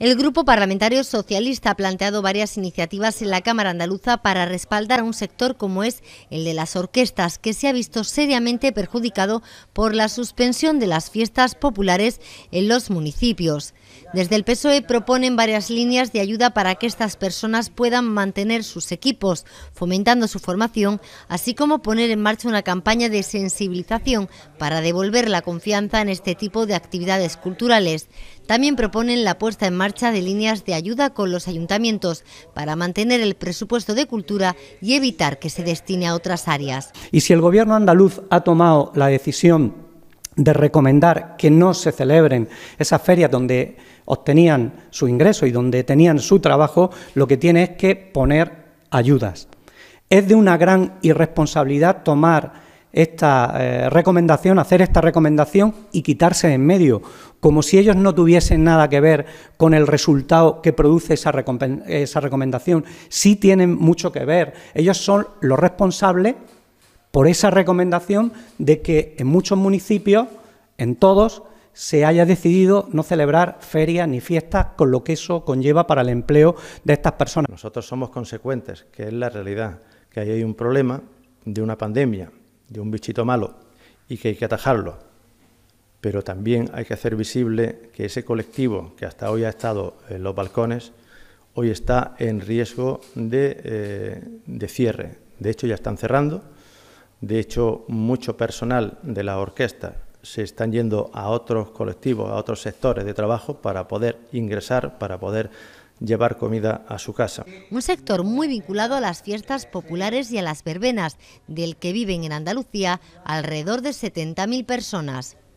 El Grupo Parlamentario Socialista ha planteado varias iniciativas en la Cámara Andaluza para respaldar a un sector como es el de las orquestas, que se ha visto seriamente perjudicado por la suspensión de las fiestas populares en los municipios. Desde el PSOE proponen varias líneas de ayuda para que estas personas puedan mantener sus equipos, fomentando su formación, así como poner en marcha una campaña de sensibilización para devolver la confianza en este tipo de actividades culturales. También proponen la puesta en marcha marcha de líneas de ayuda con los ayuntamientos para mantener el presupuesto de cultura y evitar que se destine a otras áreas. Y si el gobierno andaluz ha tomado la decisión de recomendar que no se celebren esas ferias donde obtenían su ingreso y donde tenían su trabajo, lo que tiene es que poner ayudas. Es de una gran irresponsabilidad tomar esta eh, recomendación, hacer esta recomendación y quitarse de en medio, como si ellos no tuviesen nada que ver con el resultado que produce esa, esa recomendación. Sí tienen mucho que ver. Ellos son los responsables por esa recomendación de que en muchos municipios, en todos, se haya decidido no celebrar ferias ni fiestas con lo que eso conlleva para el empleo de estas personas. Nosotros somos consecuentes, que es la realidad, que ahí hay un problema de una pandemia de un bichito malo y que hay que atajarlo, pero también hay que hacer visible que ese colectivo que hasta hoy ha estado en los balcones, hoy está en riesgo de, eh, cierre. De hecho, ya están cerrando. De hecho, mucho personal de la orquesta se están yendo a otros colectivos, a otros sectores de trabajo para poder ingresar, para poder llevar comida a su casa. Un sector muy vinculado a las fiestas populares y a las verbenas, del que viven en Andalucía alrededor de 70.000 personas.